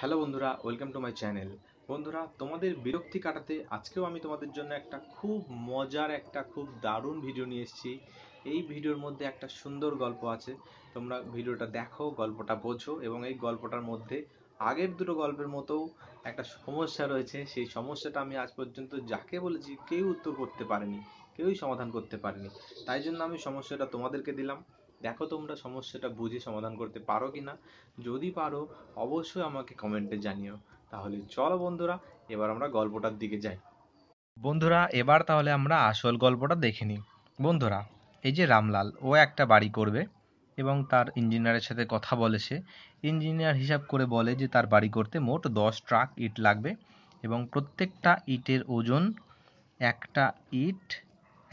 hello বন্ধুরা welcome to my channel বন্ধুরা তোমাদের বিরক্তি কাটাতে আজকেও আমি তোমাদের জন্য একটা খুব মজার একটা খুব দারুণ ভিডিও নিয়ে এসেছি এই ভিডিওর মধ্যে একটা সুন্দর গল্প আছে তোমরা ভিডিওটা দেখো গল্পটা বোঝো এবং এই গল্পটার মধ্যে আগের দুটো গল্পের মতোও একটা সমস্যা রয়েছে সেই সমস্যাটা আমি আজ পর্যন্ত যাকে বলেছি কেউ উত্তর করতে পারেনি কেউই সমাধান করতে পারেনি তাই জন্য আমি সমস্যাটা তোমাদেরকে দিলাম দেখো তোমরা সমস্যাটা বুঝে সমাধান করতে পারো কি না যদি পারো অবশ্যই আমাকে কমেন্টে জানিও তাহলে চলো বন্ধুরা এবার আমরা গল্পটার দিকে যাই বন্ধুরা এবার তাহলে আমরা আসল গল্পটা দেখে নিই বন্ধুরা এই যে রামলাল ও একটা বাড়ি করবে এবং তার ইঞ্জিনিয়ারের সাথে কথা বলে সে ইঞ্জিনিয়ার হিসাব করে বলে যে তার বাড়ি করতে মোট দশ ট্রাক ইট লাগবে এবং প্রত্যেকটা ইটের ওজন একটা ইট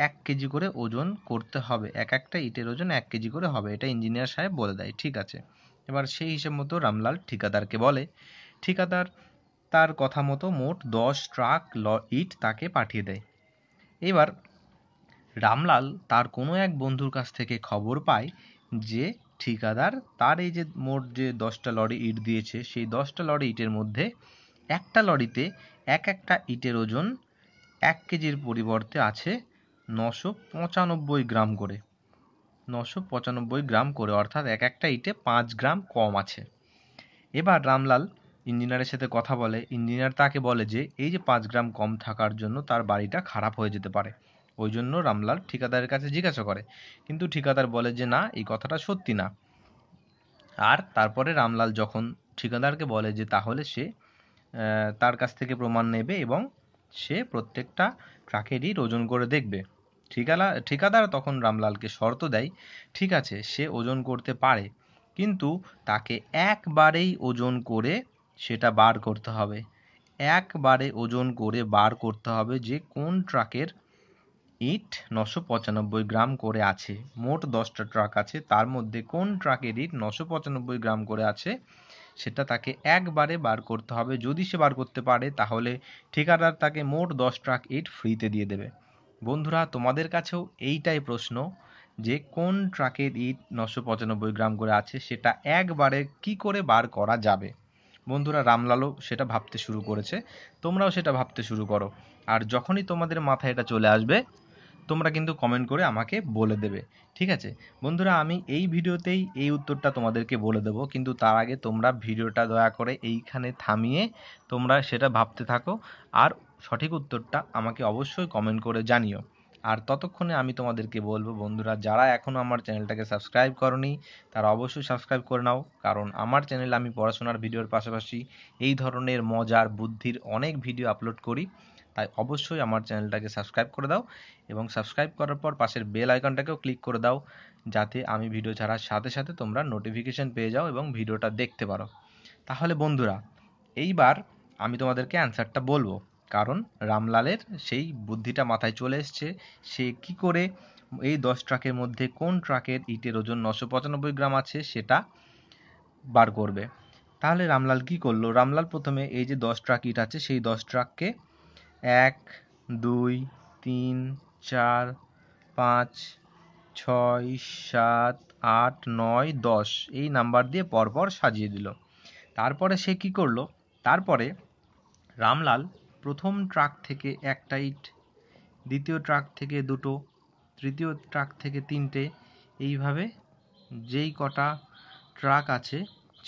এক কেজি করে ওজন করতে হবে এক একটা ইটের ওজন এক কেজি করে হবে এটা ইঞ্জিনিয়ার সাহেব বলে দেয় ঠিক আছে এবার সেই হিসেব মতো রামলাল ঠিকাদারকে বলে ঠিকাদার তার কথা মতো মোট দশ ট্রাক ল ইট তাকে পাঠিয়ে দেয় এবার রামলাল তার কোনো এক বন্ধুর কাছ থেকে খবর পায় যে ঠিকাদার তার এই যে মোট যে দশটা লরি ইট দিয়েছে সেই দশটা লরি ইটের মধ্যে একটা লরিতে এক একটা ইটের ওজন এক কেজির পরিবর্তে আছে নশো পঁচানব্বই গ্রাম করে নশো পঁচানব্বই গ্রাম করে অর্থাৎ এক একটা ইটে পাঁচ গ্রাম কম আছে এবার রামলাল ইঞ্জিনিয়ারের সাথে কথা বলে ইঞ্জিনিয়ার তাকে বলে যে এই যে পাঁচ গ্রাম কম থাকার জন্য তার বাড়িটা খারাপ হয়ে যেতে পারে ওই জন্য রামলাল ঠিকাদারের কাছে জিজ্ঞাসা করে কিন্তু ঠিকাদার বলে যে না এই কথাটা সত্যি না আর তারপরে রামলাল যখন ঠিকাদারকে বলে যে তাহলে সে তার কাছ থেকে প্রমাণ নেবে এবং সে প্রত্যেকটা কাকেরই ওজন করে দেখবে ঠিকালা ঠিকাদার তখন রামলালকে শর্ত দেয় ঠিক আছে সে ওজন করতে পারে কিন্তু তাকে একবারেই ওজন করে সেটা বার করতে হবে একবারে ওজন করে বার করতে হবে যে কোন ট্রাকের ইট নশো পঁচানব্বই গ্রাম করে আছে মোট দশটা ট্রাক আছে তার মধ্যে কোন ট্রাকের ইট নশো পঁচানব্বই গ্রাম করে আছে সেটা তাকে একবারে বার করতে হবে যদি সে বার করতে পারে তাহলে ঠিকাদার তাকে মোট দশ ট্রাক ইট ফ্রিতে দিয়ে দেবে বন্ধুরা তোমাদের কাছেও এইটাই প্রশ্ন যে কোন ট্রাকের ইট নশো পঁচানব্বই গ্রাম করে আছে সেটা একবারে কি করে বার করা যাবে বন্ধুরা রামলালও সেটা ভাবতে শুরু করেছে তোমরাও সেটা ভাবতে শুরু করো আর যখনই তোমাদের মাথায় এটা চলে আসবে তোমরা কিন্তু কমেন্ট করে আমাকে বলে দেবে ঠিক আছে বন্ধুরা আমি এই ভিডিওতেই এই উত্তরটা তোমাদেরকে বলে দেবো কিন্তু তার আগে তোমরা ভিডিওটা দয়া করে এইখানে থামিয়ে তোমরা সেটা ভাবতে থাকো আর সঠিক উত্তরটা আমাকে অবশ্যই কমেন্ট করে জানিও আর ততক্ষণে আমি তোমাদেরকে বলবো বন্ধুরা যারা এখনও আমার চ্যানেলটাকে সাবস্ক্রাইব করনি তারা অবশ্যই সাবস্ক্রাইব করে নাও কারণ আমার চ্যানেলে আমি পড়াশোনার ভিডিওর পাশাপাশি এই ধরনের মজার বুদ্ধির অনেক ভিডিও আপলোড করি তাই অবশ্যই আমার চ্যানেলটাকে সাবস্ক্রাইব করে দাও এবং সাবস্ক্রাইব করার পর পাশের বেল আইকনটাকেও ক্লিক করে দাও যাতে আমি ভিডিও ছাড়ার সাথে সাথে তোমরা নোটিফিকেশান পেয়ে যাও এবং ভিডিওটা দেখতে পারো তাহলে বন্ধুরা এইবার আমি তোমাদেরকে অ্যান্সারটা বলবো কারণ রামলালের সেই বুদ্ধিটা মাথায় চলে এসছে সে কি করে এই দশ ট্রাকের মধ্যে কোন ট্রাকের ইটের ওজন নশো পঁচানব্বই গ্রাম আছে সেটা বার করবে তাহলে রামলাল কি করলো রামলাল প্রথমে এই যে দশ ট্রাক ইট আছে সেই দশ ট্রাককে এক দুই তিন চার পাঁচ ছয় সাত আট নয় দশ এই নাম্বার দিয়ে পরপর সাজিয়ে দিল তারপরে সে কী করলো তারপরে রামলাল প্রথম ট্রাক থেকে একটা ইট দ্বিতীয় ট্রাক থেকে দুটো তৃতীয় ট্রাক থেকে তিনটে এইভাবে যেই কটা ট্রাক আছে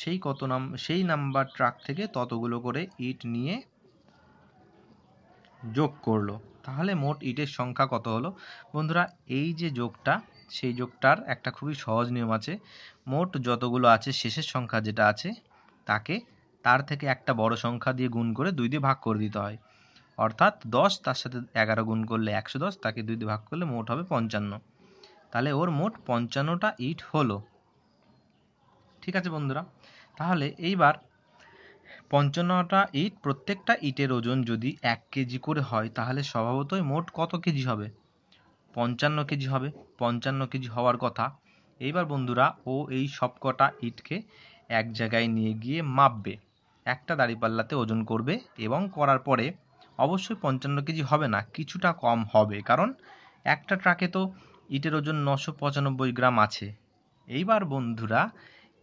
সেই কত নাম সেই নাম্বার ট্রাক থেকে ততগুলো করে ইট নিয়ে যোগ করলো তাহলে মোট ইটের সংখ্যা কত হলো বন্ধুরা এই যে যোগটা সেই যোগটার একটা খুবই সহজ নিয়ম আছে মোট যতগুলো আছে শেষের সংখ্যা যেটা আছে তাকে তার থেকে একটা বড় সংখ্যা দিয়ে গুণ করে দুই দিয়ে ভাগ করে দিতে হয় অর্থাৎ দশ তার সাথে এগারো গুণ করলে একশো দশ তাকে দুই দিয়ে ভাগ করলে মোট হবে পঞ্চান্ন তাহলে ওর মোট পঞ্চান্নটা ইট হলো ঠিক আছে বন্ধুরা তাহলে এইবার পঞ্চান্নটা ইট প্রত্যেকটা ইটের ওজন যদি এক কেজি করে হয় তাহলে স্বভাবতই মোট কত কেজি হবে পঞ্চান্ন কেজি হবে পঞ্চান্ন কেজি হওয়ার কথা এইবার বন্ধুরা ও এই সবকটা ইটকে এক জায়গায় নিয়ে গিয়ে মাপবে একটা দাঁড়িপাল্লাতে ওজন করবে এবং করার পরে অবশ্যই পঞ্চান্ন কেজি হবে না কিছুটা কম হবে কারণ একটা ট্রাকে তো ইটের ওজন নশো পঁচানব্বই গ্রাম আছে এইবার বন্ধুরা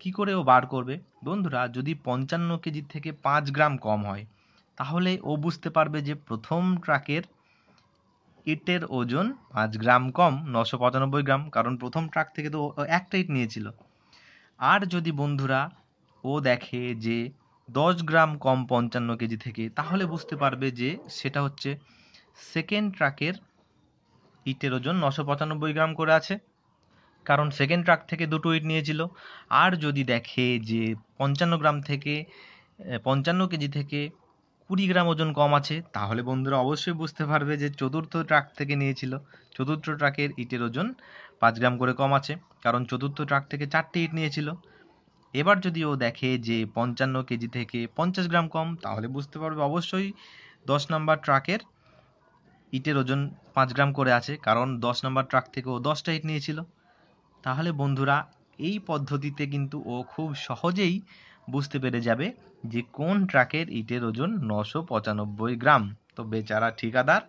কি করে ও বার করবে বন্ধুরা যদি পঞ্চান্ন কেজি থেকে পাঁচ গ্রাম কম হয় তাহলে ও বুঝতে পারবে যে প্রথম ট্রাকের ইটের ওজন পাঁচ গ্রাম কম নশো পঁচানব্বই গ্রাম কারণ প্রথম ট্রাক থেকে তো একটা ইট নিয়েছিল আর যদি বন্ধুরা ও দেখে যে দশ গ্রাম কম পঞ্চান্ন কেজি থেকে তাহলে বুঝতে পারবে যে সেটা হচ্ছে সেকেন্ড ট্রাকের ইটের ওজন নশো পঁচানব্বই গ্রাম করে আছে কারণ সেকেন্ড ট্রাক থেকে দুটো ইট নিয়েছিল আর যদি দেখে যে পঞ্চান্ন গ্রাম থেকে পঞ্চান্ন কেজি থেকে কুড়ি গ্রাম ওজন কম আছে তাহলে বন্ধুরা অবশ্যই বুঝতে পারবে যে চতুর্থ ট্রাক থেকে নিয়েছিল চতুর্থ ট্রাকের ইটের ওজন পাঁচ গ্রাম করে কম আছে কারণ চতুর্থ ট্রাক থেকে চারটে ইট নিয়েছিল এবার যদি ও দেখে যে পঞ্চান্ন কেজি থেকে পঞ্চাশ গ্রাম কম তাহলে বুঝতে পারবে অবশ্যই দশ নম্বর ট্রাকের ইটের ওজন পাঁচ গ্রাম করে আছে কারণ দশ নম্বর ট্রাক থেকে ও দশটা ইট নিয়েছিল তাহলে বন্ধুরা এই পদ্ধতিতে কিন্তু ও খুব সহজেই বুঝতে পেরে যাবে যে কোন ট্রাকের ইটের ওজন নশো পঁচানব্বই গ্রাম তো বেচারা ঠিকাদার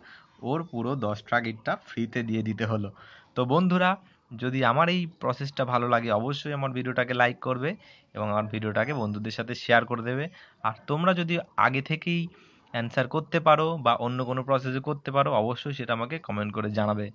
ওর পুরো দশ ট্রাক ইটটা ফ্রিতে দিয়ে দিতে হলো তো বন্ধুরা যদি আমার এই প্রসেসটা ভালো লাগে অবশ্যই আমার ভিডিওটাকে লাইক করবে এবং আমার ভিডিওটাকে বন্ধুদের সাথে শেয়ার করে দেবে আর তোমরা যদি আগে থেকেই অ্যান্সার করতে পারো বা অন্য কোনো প্রসেসে করতে পারো অবশ্যই সেটা আমাকে কমেন্ট করে জানাবে